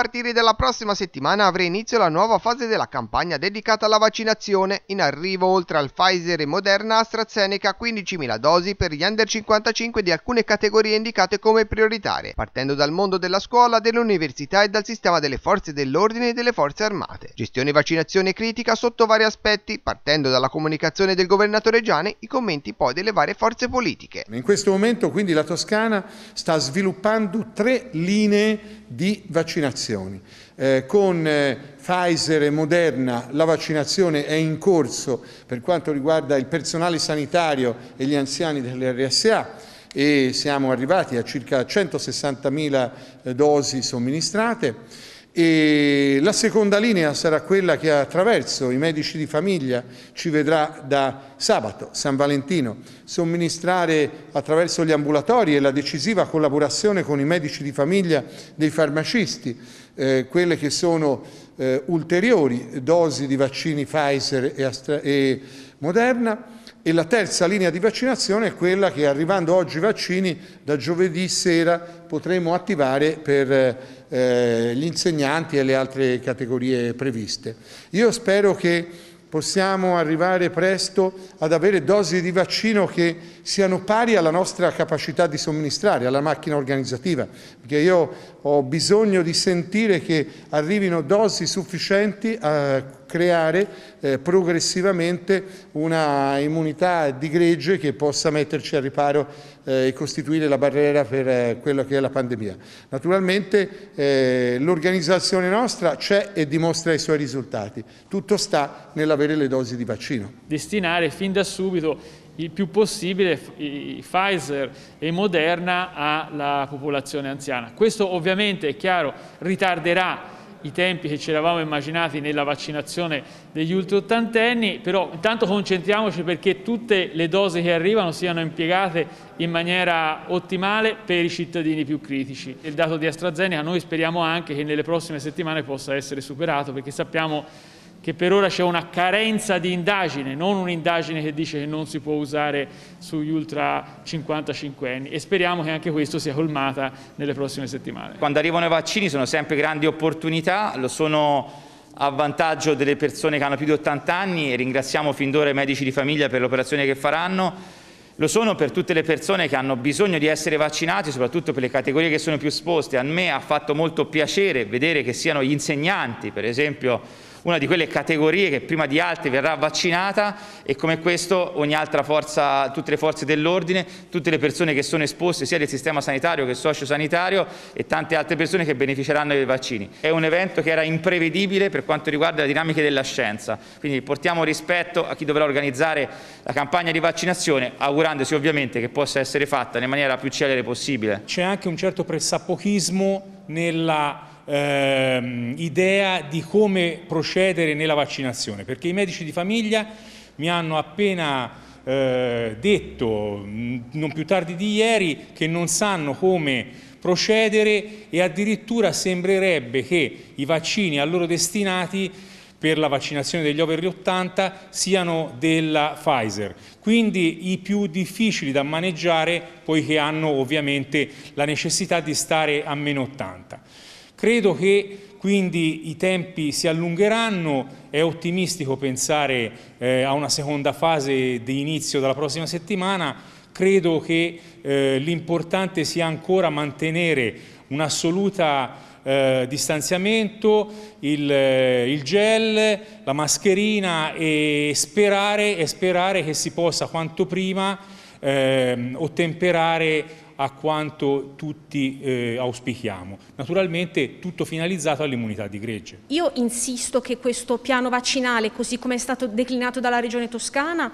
partire dalla prossima settimana avrà inizio la nuova fase della campagna dedicata alla vaccinazione, in arrivo oltre al Pfizer e Moderna AstraZeneca 15.000 dosi per gli under 55 di alcune categorie indicate come prioritarie, partendo dal mondo della scuola, dell'università e dal sistema delle forze dell'ordine e delle forze armate. Gestione vaccinazione critica sotto vari aspetti, partendo dalla comunicazione del governatore Giani, i commenti poi delle varie forze politiche. In questo momento quindi la Toscana sta sviluppando tre linee di vaccinazione vaccinazioni. Eh, con eh, Pfizer e Moderna la vaccinazione è in corso per quanto riguarda il personale sanitario e gli anziani dell'RSA e siamo arrivati a circa 160.000 eh, dosi somministrate. E la seconda linea sarà quella che attraverso i medici di famiglia ci vedrà da sabato, San Valentino, somministrare attraverso gli ambulatori e la decisiva collaborazione con i medici di famiglia dei farmacisti, eh, quelle che sono eh, ulteriori dosi di vaccini Pfizer e, Astra e Moderna e la terza linea di vaccinazione è quella che arrivando oggi i vaccini da giovedì sera potremo attivare per eh, gli insegnanti e le altre categorie previste. Io spero che possiamo arrivare presto ad avere dosi di vaccino che siano pari alla nostra capacità di somministrare, alla macchina organizzativa, perché io ho bisogno di sentire che arrivino dosi sufficienti a creare eh, progressivamente una immunità di gregge che possa metterci al riparo eh, e costituire la barriera per eh, quella che è la pandemia. Naturalmente eh, l'organizzazione nostra c'è e dimostra i suoi risultati. Tutto sta nell'avere le dosi di vaccino. Destinare fin da subito il più possibile Pfizer e Moderna alla popolazione anziana. Questo ovviamente, è chiaro, ritarderà i tempi che ci eravamo immaginati nella vaccinazione degli ottantenni, però intanto concentriamoci perché tutte le dosi che arrivano siano impiegate in maniera ottimale per i cittadini più critici. Il dato di AstraZeneca noi speriamo anche che nelle prossime settimane possa essere superato perché sappiamo che per ora c'è una carenza di indagine, non un'indagine che dice che non si può usare sugli ultra 55 anni e speriamo che anche questo sia colmata nelle prossime settimane. Quando arrivano i vaccini sono sempre grandi opportunità, lo sono a vantaggio delle persone che hanno più di 80 anni e ringraziamo fin d'ora i medici di famiglia per l'operazione che faranno. Lo sono per tutte le persone che hanno bisogno di essere vaccinati, soprattutto per le categorie che sono più esposte. A me ha fatto molto piacere vedere che siano gli insegnanti, per esempio una di quelle categorie che prima di altri verrà vaccinata e come questo ogni altra forza, tutte le forze dell'ordine, tutte le persone che sono esposte sia del sistema sanitario che sociosanitario e tante altre persone che beneficeranno dei vaccini. È un evento che era imprevedibile per quanto riguarda le dinamiche della scienza, quindi portiamo rispetto a chi dovrà organizzare la campagna di vaccinazione, augurandosi ovviamente che possa essere fatta in maniera più celere possibile. C'è anche un certo pressapochismo nella eh, idea di come procedere nella vaccinazione, perché i medici di famiglia mi hanno appena eh, detto, non più tardi di ieri, che non sanno come procedere e addirittura sembrerebbe che i vaccini a loro destinati per la vaccinazione degli over 80 siano della Pfizer, quindi i più difficili da maneggiare poiché hanno ovviamente la necessità di stare a meno 80. Credo che quindi i tempi si allungheranno, è ottimistico pensare eh, a una seconda fase di inizio della prossima settimana, credo che eh, l'importante sia ancora mantenere un'assoluta eh, distanziamento, il, eh, il, gel, la mascherina e sperare, e sperare, che si possa quanto prima eh, ottemperare a quanto tutti eh, auspichiamo. Naturalmente tutto finalizzato all'immunità di gregge. Io insisto che questo piano vaccinale, così come è stato declinato dalla Regione Toscana,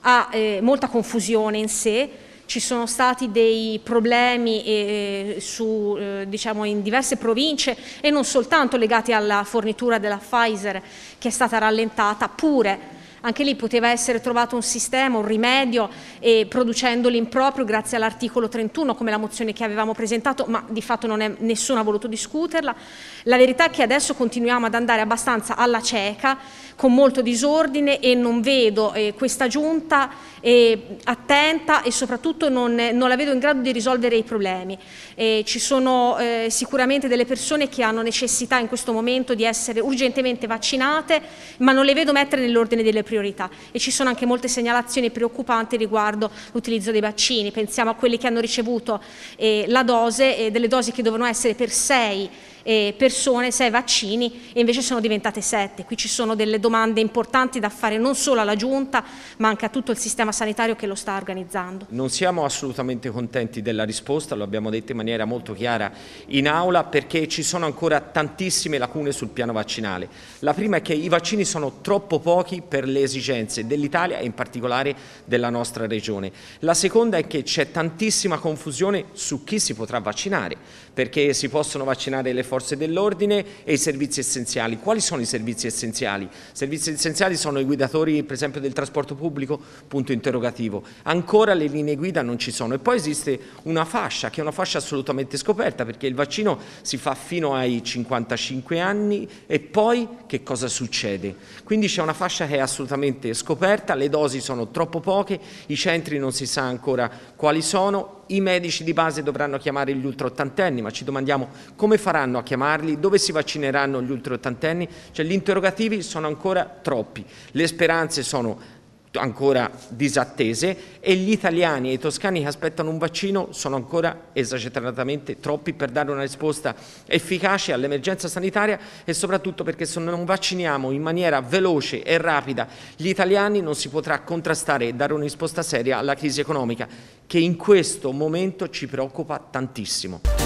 ha eh, molta confusione in sé, ci sono stati dei problemi eh, su, eh, diciamo in diverse province e non soltanto legati alla fornitura della Pfizer che è stata rallentata, pure anche lì poteva essere trovato un sistema, un rimedio, eh, producendo l'improprio grazie all'articolo 31, come la mozione che avevamo presentato, ma di fatto è, nessuno ha voluto discuterla. La verità è che adesso continuiamo ad andare abbastanza alla cieca, con molto disordine e non vedo eh, questa giunta eh, attenta e soprattutto non, non, la vedo in grado di risolvere i problemi. Eh, ci sono eh, sicuramente delle persone che hanno necessità in questo momento di essere urgentemente vaccinate ma non le vedo mettere nell'ordine delle priorità e ci sono anche molte segnalazioni preoccupanti riguardo l'utilizzo dei vaccini. Pensiamo a quelli che hanno ricevuto eh, la dose, eh, delle dosi che dovevano essere per sei eh, persone, 6 vaccini e invece sono diventate 7. Qui ci sono delle domande importanti da fare non solo alla Giunta ma anche a tutto il sistema sanitario che lo sta organizzando. Non siamo assolutamente contenti della risposta, lo abbiamo detto in maniera molto chiara in aula perché ci sono ancora tantissime lacune sul piano vaccinale. La prima è che i vaccini sono troppo pochi per le esigenze dell'Italia e in particolare della nostra regione. La seconda è che c'è tantissima confusione su chi si potrà vaccinare perché si possono vaccinare le forze forze dell'ordine e i servizi essenziali. Quali sono i servizi essenziali? I servizi essenziali sono i guidatori per esempio del trasporto pubblico? Punto interrogativo. Ancora le linee guida non ci sono e poi esiste una fascia che è una fascia assolutamente scoperta perché il vaccino si fa fino ai 55 anni e poi che cosa succede? Quindi c'è una fascia che è assolutamente scoperta, le dosi sono troppo poche, i centri non si sa ancora quali sono, i medici di base dovranno chiamare gli ultraottantenni, ma ci domandiamo come faranno a chiamarli, dove si vaccineranno gli ultraottantenni, cioè gli interrogativi sono ancora troppi, le speranze sono ancora disattese e gli italiani e i toscani che aspettano un vaccino sono ancora esageratamente troppi per dare una risposta efficace all'emergenza sanitaria e soprattutto perché se non vacciniamo in maniera veloce e rapida gli italiani non si potrà contrastare e dare una risposta seria alla crisi economica che in questo momento ci preoccupa tantissimo.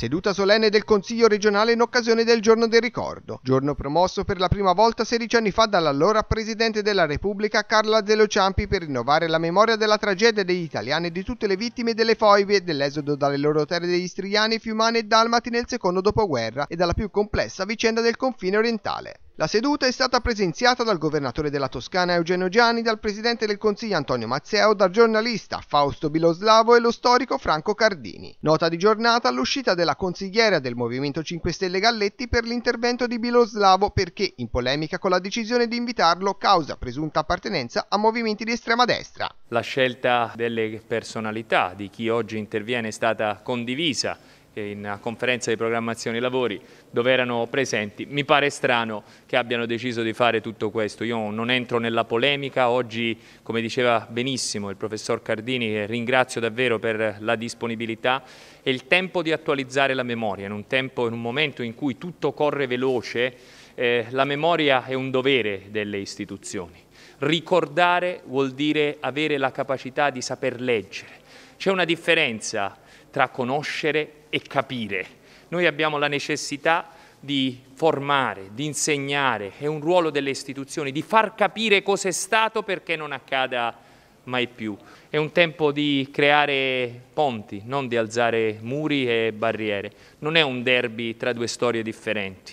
Seduta solenne del Consiglio regionale in occasione del Giorno del Ricordo, giorno promosso per la prima volta 16 anni fa dall'allora Presidente della Repubblica Carla Zelo Ciampi per rinnovare la memoria della tragedia degli italiani e di tutte le vittime delle foibe e dell'esodo dalle loro terre degli istriani, fiumani e dalmati nel secondo dopoguerra e dalla più complessa vicenda del confine orientale. La seduta è stata presenziata dal governatore della Toscana Eugenio Gianni, dal presidente del Consiglio Antonio Mazzeo, dal giornalista Fausto Biloslavo e lo storico Franco Cardini. Nota di giornata l'uscita della consigliera del Movimento 5 Stelle Galletti per l'intervento di Biloslavo perché in polemica con la decisione di invitarlo causa presunta appartenenza a movimenti di estrema destra. La scelta delle personalità di chi oggi interviene è stata condivisa in conferenza di programmazione lavori dove erano presenti. Mi pare strano che abbiano deciso di fare tutto questo. Io non entro nella polemica, oggi come diceva benissimo il professor Cardini che ringrazio davvero per la disponibilità, è il tempo di attualizzare la memoria, in un, tempo, in un momento in cui tutto corre veloce eh, la memoria è un dovere delle istituzioni. Ricordare vuol dire avere la capacità di saper leggere. C'è una differenza tra conoscere e capire. Noi abbiamo la necessità di formare, di insegnare, è un ruolo delle istituzioni, di far capire cos'è stato perché non accada mai più. È un tempo di creare ponti, non di alzare muri e barriere. Non è un derby tra due storie differenti.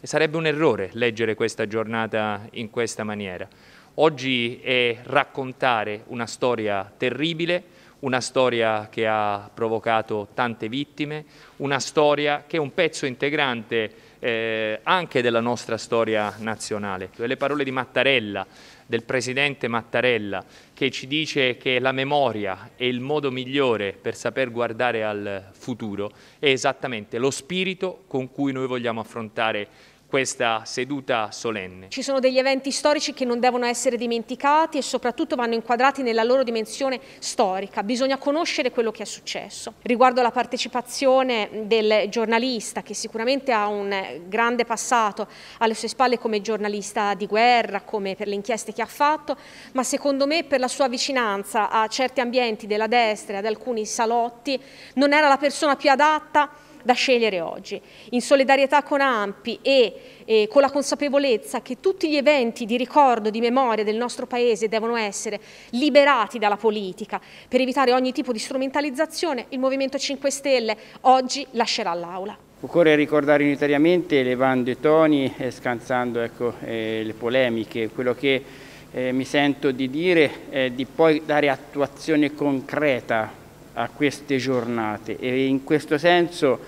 E sarebbe un errore leggere questa giornata in questa maniera. Oggi è raccontare una storia terribile, una storia che ha provocato tante vittime, una storia che è un pezzo integrante eh, anche della nostra storia nazionale. Cioè le parole di Mattarella, del presidente Mattarella, che ci dice che la memoria è il modo migliore per saper guardare al futuro, è esattamente lo spirito con cui noi vogliamo affrontare questa seduta solenne. Ci sono degli eventi storici che non devono essere dimenticati e soprattutto vanno inquadrati nella loro dimensione storica. Bisogna conoscere quello che è successo. Riguardo la partecipazione del giornalista, che sicuramente ha un grande passato alle sue spalle come giornalista di guerra, come per le inchieste che ha fatto, ma secondo me per la sua vicinanza a certi ambienti della destra e ad alcuni salotti non era la persona più adatta da scegliere oggi, in solidarietà con AMPI e eh, con la consapevolezza che tutti gli eventi di ricordo, di memoria del nostro Paese devono essere liberati dalla politica per evitare ogni tipo di strumentalizzazione, il Movimento 5 Stelle oggi lascerà l'Aula. Occorre ricordare unitariamente elevando i toni e scansando ecco, eh, le polemiche, quello che eh, mi sento di dire è di poi dare attuazione concreta a queste giornate e in questo senso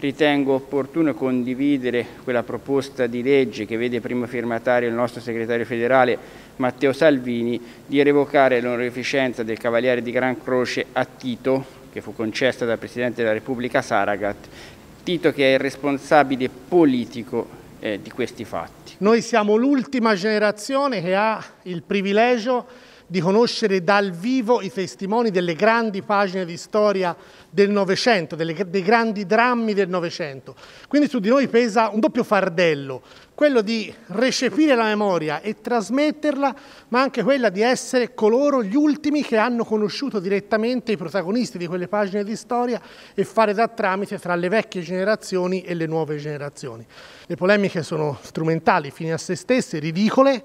ritengo opportuno condividere quella proposta di legge che vede primo firmatario il nostro segretario federale Matteo Salvini di revocare l'onorificenza del Cavaliere di Gran Croce a Tito, che fu concessa dal Presidente della Repubblica Saragat, Tito che è il responsabile politico eh, di questi fatti. Noi siamo l'ultima generazione che ha il privilegio di conoscere dal vivo i testimoni delle grandi pagine di storia del Novecento, dei grandi drammi del Novecento. Quindi su di noi pesa un doppio fardello, quello di recepire la memoria e trasmetterla, ma anche quella di essere coloro gli ultimi che hanno conosciuto direttamente i protagonisti di quelle pagine di storia e fare da tramite tra le vecchie generazioni e le nuove generazioni. Le polemiche sono strumentali, fini a se stesse, ridicole,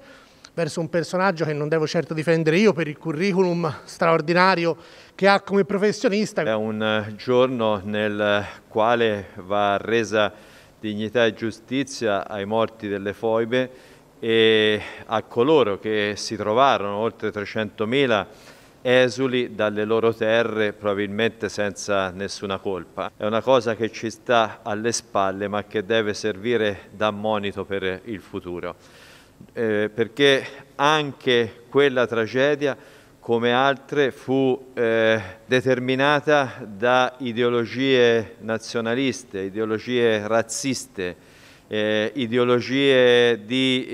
verso un personaggio che non devo certo difendere io per il curriculum straordinario che ha come professionista. È un eh, giorno nel eh, quale va resa dignità e giustizia ai morti delle foibe e a coloro che si trovarono, oltre 300.000 esuli dalle loro terre, probabilmente senza nessuna colpa. È una cosa che ci sta alle spalle ma che deve servire da monito per il futuro eh, perché anche quella tragedia, come altre, fu eh, determinata da ideologie nazionaliste, ideologie razziste, eh, ideologie di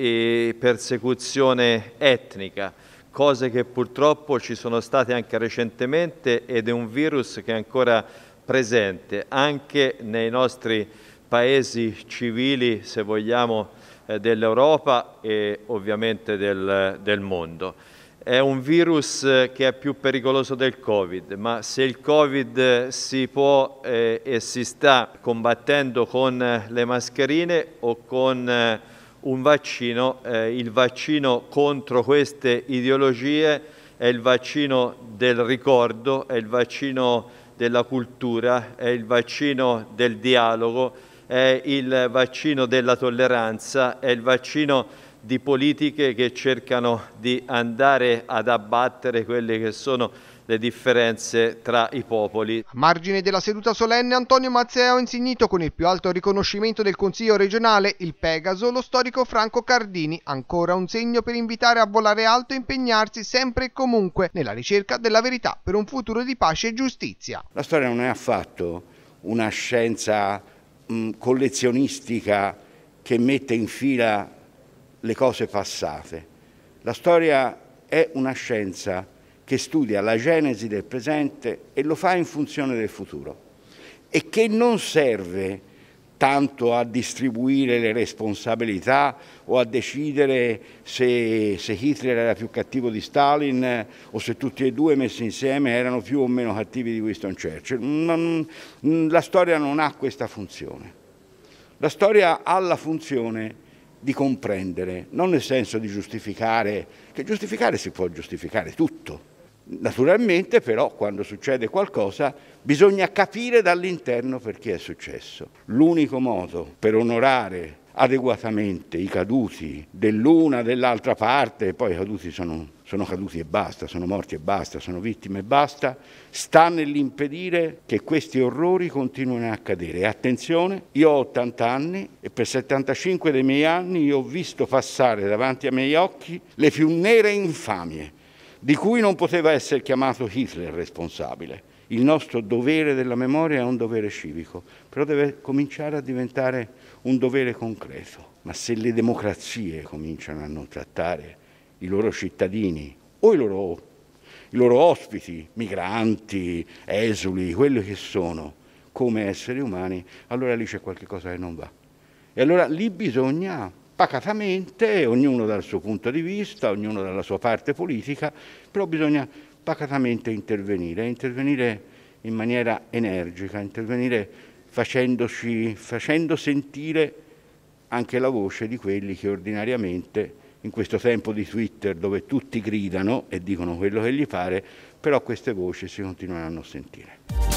eh, persecuzione etnica, cose che purtroppo ci sono state anche recentemente ed è un virus che è ancora presente anche nei nostri paesi civili, se vogliamo, eh, dell'Europa e ovviamente del, del mondo. È un virus eh, che è più pericoloso del Covid, ma se il Covid eh, si può eh, e si sta combattendo con eh, le mascherine o con eh, un vaccino, eh, il vaccino contro queste ideologie è il vaccino del ricordo, è il vaccino della cultura, è il vaccino del dialogo, è il vaccino della tolleranza, è il vaccino di politiche che cercano di andare ad abbattere quelle che sono le differenze tra i popoli. A margine della seduta solenne, Antonio Mazzeo ha insignito con il più alto riconoscimento del Consiglio regionale, il Pegaso, lo storico Franco Cardini, ancora un segno per invitare a volare alto e impegnarsi sempre e comunque nella ricerca della verità per un futuro di pace e giustizia. La storia non è affatto una scienza Mm, collezionistica che mette in fila le cose passate. La storia è una scienza che studia la genesi del presente e lo fa in funzione del futuro e che non serve tanto a distribuire le responsabilità o a decidere se, se, Hitler era più cattivo di Stalin o se tutti e due messi insieme erano più o meno cattivi di Winston Churchill. Non, la storia non ha questa funzione. La storia ha la funzione di comprendere, non nel senso di giustificare, che giustificare si può giustificare tutto Naturalmente però quando succede qualcosa bisogna capire dall'interno perché è successo. L'unico modo per onorare adeguatamente i caduti dell'una, dell'altra parte, e poi i caduti sono, sono, caduti e basta, sono morti e basta, sono vittime e basta, sta nell'impedire che questi orrori continuino a accadere. attenzione, io ho 80 anni e per 75 dei miei anni ho visto passare davanti ai miei occhi le più nere infamie di cui non poteva essere chiamato Hitler responsabile. Il nostro dovere della memoria è un dovere civico, però deve cominciare a diventare un dovere concreto. Ma se le democrazie cominciano a non trattare i loro cittadini o i loro, i loro ospiti, migranti, esuli, quello che sono, come esseri umani, allora lì c'è qualcosa che non va. E allora lì bisogna pacatamente, ognuno dal suo punto di vista, ognuno dalla sua parte politica, però bisogna pacatamente intervenire, intervenire in maniera energica, intervenire facendoci, facendo sentire anche la voce di quelli che ordinariamente in questo tempo di Twitter dove tutti gridano e dicono quello che gli pare, però queste voci si continueranno a sentire.